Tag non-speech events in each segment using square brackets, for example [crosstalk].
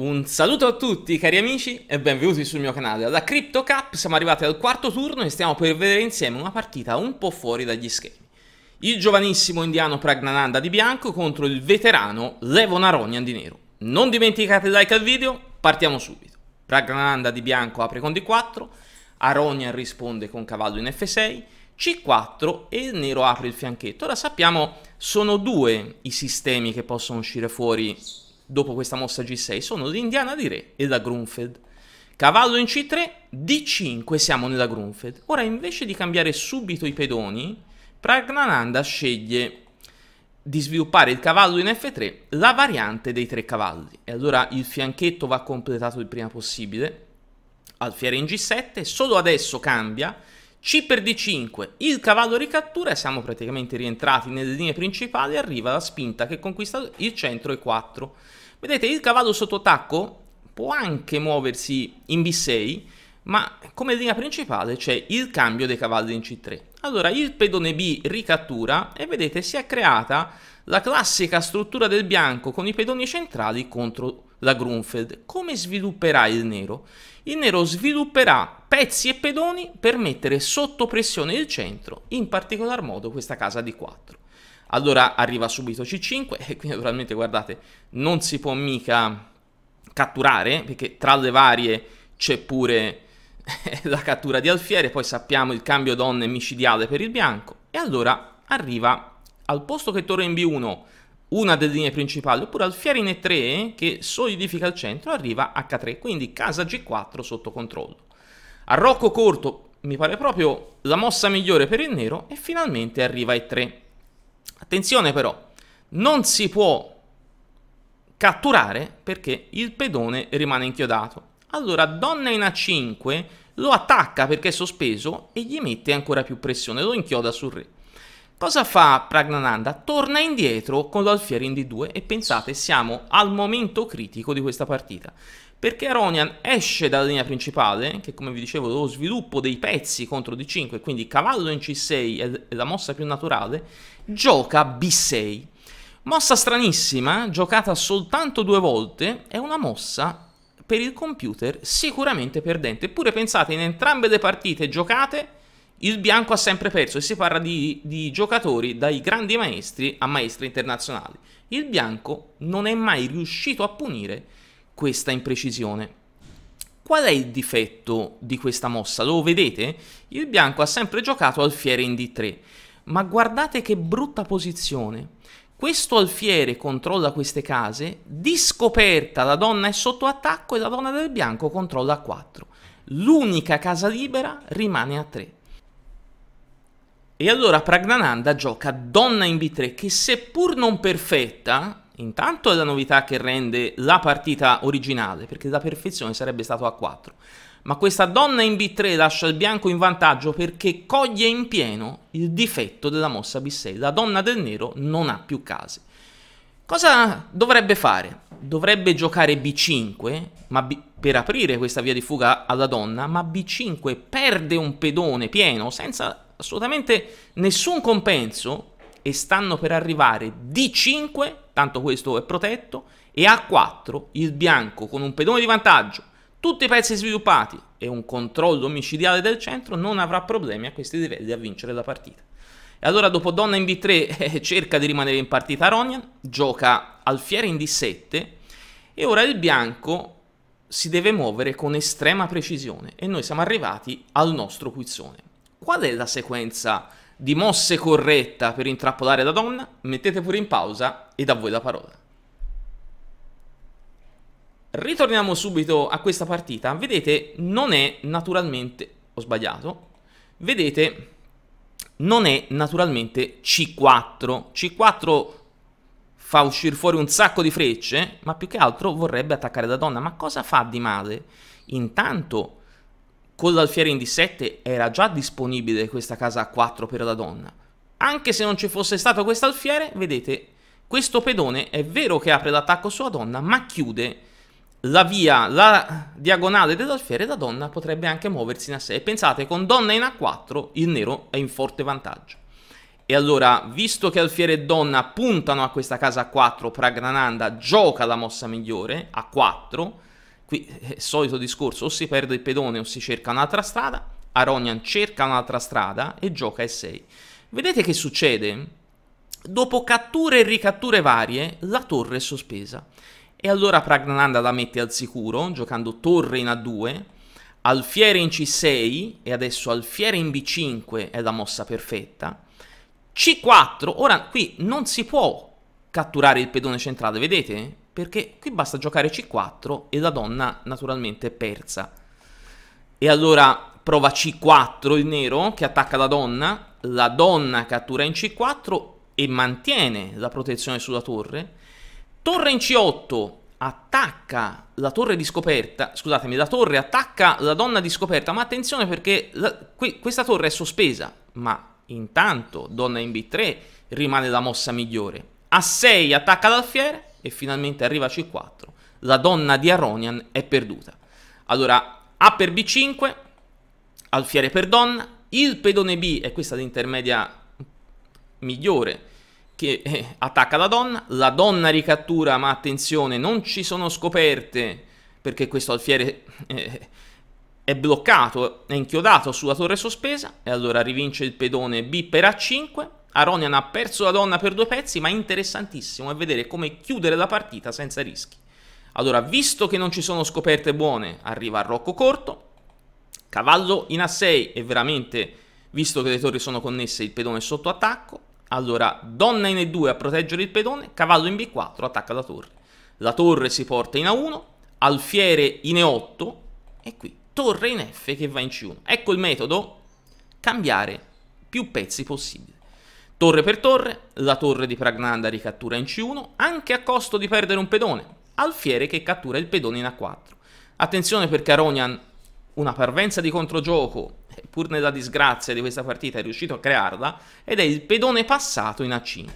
Un saluto a tutti cari amici e benvenuti sul mio canale. Alla Crypto Cup siamo arrivati al quarto turno e stiamo per vedere insieme una partita un po' fuori dagli schemi. Il giovanissimo indiano Pragnananda di bianco contro il veterano Levo Naronian di nero. Non dimenticate il like al video, partiamo subito. Pragnananda di bianco apre con D4, Aronian risponde con cavallo in F6, C4 e il nero apre il fianchetto. Ora sappiamo sono due i sistemi che possono uscire fuori dopo questa mossa G6 sono l'indiana di re e la Grunfeld. Cavallo in C3, D5 siamo nella Grunfeld. Ora invece di cambiare subito i pedoni, Pragnananda sceglie di sviluppare il cavallo in F3, la variante dei tre cavalli. E allora il fianchetto va completato il prima possibile. Alfiere in G7, solo adesso cambia c per D5, il cavallo ricattura e siamo praticamente rientrati nelle linee principali, arriva la spinta che conquista il centro e 4. Vedete, il cavallo sotto attacco può anche muoversi in B6, ma come linea principale c'è il cambio dei cavalli in C3. Allora il pedone B ricattura e vedete si è creata la classica struttura del bianco con i pedoni centrali contro la Grunfeld. Come svilupperà il nero? Il nero svilupperà pezzi e pedoni per mettere sotto pressione il centro, in particolar modo questa casa di 4. Allora arriva subito C5 [laughs] e qui naturalmente guardate non si può mica catturare perché tra le varie c'è pure eh, [laughs] la cattura di alfiere, poi sappiamo il cambio donne micidiale per il bianco e allora arriva al posto che torna in B1 una delle linee principali, oppure alfiere in E3 che solidifica il centro arriva H3, quindi casa G4 sotto controllo. Arrocco corto mi pare proprio la mossa migliore per il nero e finalmente arriva E3. Attenzione però, non si può catturare perché il pedone rimane inchiodato. Allora donna in A5 lo attacca perché è sospeso e gli mette ancora più pressione, lo inchioda sul re. Cosa fa Pragnananda? Torna indietro con l'alfiere in D2 e pensate siamo al momento critico di questa partita perché Aronian esce dalla linea principale, che come vi dicevo lo sviluppo dei pezzi contro D5, quindi cavallo in C6 è la mossa più naturale, gioca B6. Mossa stranissima, giocata soltanto due volte, è una mossa per il computer sicuramente perdente. Eppure pensate in entrambe le partite giocate il bianco ha sempre perso e si parla di, di giocatori dai grandi maestri a maestri internazionali. Il bianco non è mai riuscito a punire questa imprecisione. Qual è il difetto di questa mossa? Lo vedete? Il bianco ha sempre giocato alfiere in D3, ma guardate che brutta posizione. Questo alfiere controlla queste case, di scoperta la donna è sotto attacco e la donna del bianco controlla a 4. L'unica casa libera rimane a 3. E allora Pragnananda gioca Donna in B3 che seppur non perfetta, intanto è la novità che rende la partita originale, perché la perfezione sarebbe stato A4, ma questa Donna in B3 lascia il bianco in vantaggio perché coglie in pieno il difetto della mossa B6, la donna del nero non ha più case. Cosa dovrebbe fare? Dovrebbe giocare B5 B per aprire questa via di fuga alla donna, ma B5 perde un pedone pieno senza assolutamente nessun compenso e stanno per arrivare D5, tanto questo è protetto, e A4 il bianco con un pedone di vantaggio, tutti i pezzi sviluppati e un controllo omicidiale del centro non avrà problemi a questi livelli a vincere la partita. E allora dopo donna in B3 [laughs] eh, cerca di rimanere in partita Ronian, gioca alfiere in D7 e ora il bianco si deve muovere con estrema precisione e noi siamo arrivati al nostro quizzone qual è la sequenza di mosse corretta per intrappolare la donna? Mettete pure in pausa e da voi la parola. Ritorniamo subito a questa partita. Vedete, non è naturalmente... Ho sbagliato. Vedete, non è naturalmente C4. C4 fa uscire fuori un sacco di frecce, ma più che altro vorrebbe attaccare la donna. Ma cosa fa di male? Intanto con l'Alfiere in d 7 era già disponibile questa casa a 4 per la donna. Anche se non ci fosse stato questo alfiere, vedete, questo pedone è vero che apre l'attacco sulla donna, ma chiude la via, la diagonale dell'alfiere, la donna potrebbe anche muoversi in A6. Pensate, con donna in A4 il nero è in forte vantaggio. E allora, visto che alfiere e donna puntano a questa casa A4, Pragrananda gioca la mossa migliore, A4, qui è eh, il solito discorso, o si perde il pedone o si cerca un'altra strada, Aronian cerca un'altra strada e gioca E6. Vedete che succede? Dopo catture e ricatture varie, la torre è sospesa. E allora Pragnananda la mette al sicuro, giocando torre in A2, alfiere in C6 e adesso alfiere in B5 è la mossa perfetta. C4, ora qui non si può catturare il pedone centrale, vedete? Perché qui basta giocare C4 e la donna naturalmente è persa. E allora prova C4 il nero che attacca la donna, la donna cattura in C4 e mantiene la protezione sulla torre. Torre in C8 attacca la torre di scoperta, scusatemi, la torre attacca la donna di scoperta, ma attenzione perché la, qui, questa torre è sospesa, ma intanto donna in B3 rimane la mossa migliore. A 6 attacca l'alfiere e finalmente arriva a C4. La donna di Aronian è perduta. Allora, A per B5, alfiere per donna, il pedone B, è questa l'intermedia migliore, che eh, attacca la donna, la donna ricattura, ma attenzione, non ci sono scoperte, perché questo alfiere eh, è bloccato, è inchiodato sulla torre sospesa, e allora rivince il pedone B per A5, Aronian ha perso la donna per due pezzi, ma interessantissimo è vedere come chiudere la partita senza rischi. Allora, visto che non ci sono scoperte buone, arriva a Rocco Corto, cavallo in A6 e veramente, visto che le torri sono connesse, il pedone è sotto attacco. Allora, donna in E2 a proteggere il pedone, cavallo in B4, attacca la torre. La torre si porta in A1, alfiere in E8 e qui torre in F che va in C1. Ecco il metodo, cambiare più pezzi possibile. Torre per torre, la torre di Pragnanda ricattura in C1, anche a costo di perdere un pedone. Alfiere che cattura il pedone in A4. Attenzione perché Aronian una parvenza di controgioco, pur nella disgrazia di questa partita, è riuscito a crearla, ed è il pedone passato in A5.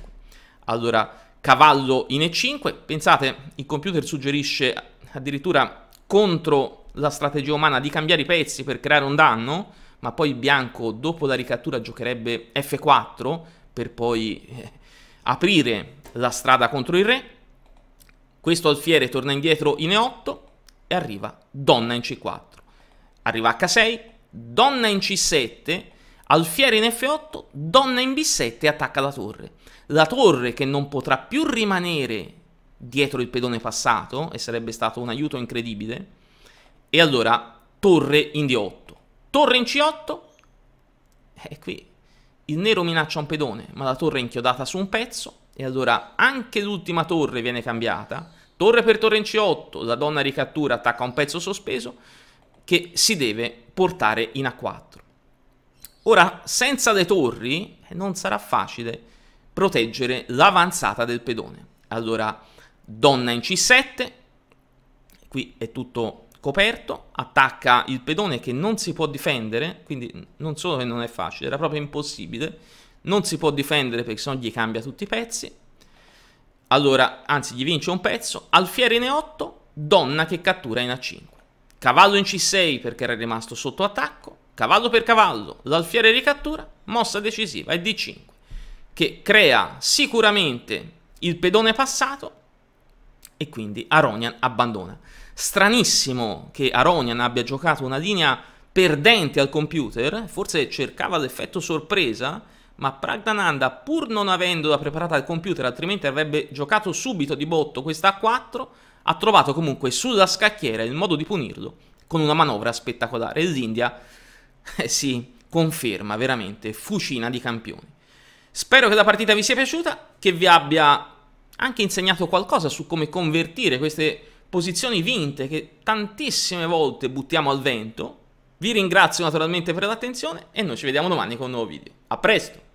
Allora, cavallo in E5, pensate, il computer suggerisce addirittura contro la strategia umana di cambiare i pezzi per creare un danno, ma poi il bianco dopo la ricattura giocherebbe F4, per poi eh, aprire la strada contro il re. Questo alfiere torna indietro in E8 e arriva donna in C4. Arriva H6, donna in C7, alfiere in F8, donna in B7 e attacca la torre. La torre che non potrà più rimanere dietro il pedone passato e sarebbe stato un aiuto incredibile. E allora torre in D8, torre in C8 e qui il nero minaccia un pedone, ma la torre è inchiodata su un pezzo e allora anche l'ultima torre viene cambiata. Torre per torre in C8, la donna ricattura, attacca un pezzo sospeso che si deve portare in A4. Ora, senza le torri eh, non sarà facile proteggere l'avanzata del pedone. Allora, donna in C7, qui è tutto coperto, attacca il pedone che non si può difendere, quindi non solo che non è facile, era proprio impossibile, non si può difendere perché sennò gli cambia tutti i pezzi, allora, anzi gli vince un pezzo, alfiere in E8, donna che cattura in A5, cavallo in C6 perché era rimasto sotto attacco, cavallo per cavallo, l'alfiere ricattura, mossa decisiva è D5, che crea sicuramente il pedone passato e quindi Aronian abbandona. Stranissimo che Aronian abbia giocato una linea perdente al computer, forse cercava l'effetto sorpresa, ma Pragdananda pur non avendola preparata al computer, altrimenti avrebbe giocato subito di botto questa A4, ha trovato comunque sulla scacchiera il modo di punirlo con una manovra spettacolare e l'India eh, si conferma veramente fucina di campioni. Spero che la partita vi sia piaciuta, che vi abbia anche insegnato qualcosa su come convertire queste posizioni vinte che tantissime volte buttiamo al vento. Vi ringrazio naturalmente per l'attenzione e noi ci vediamo domani con un nuovo video. A presto!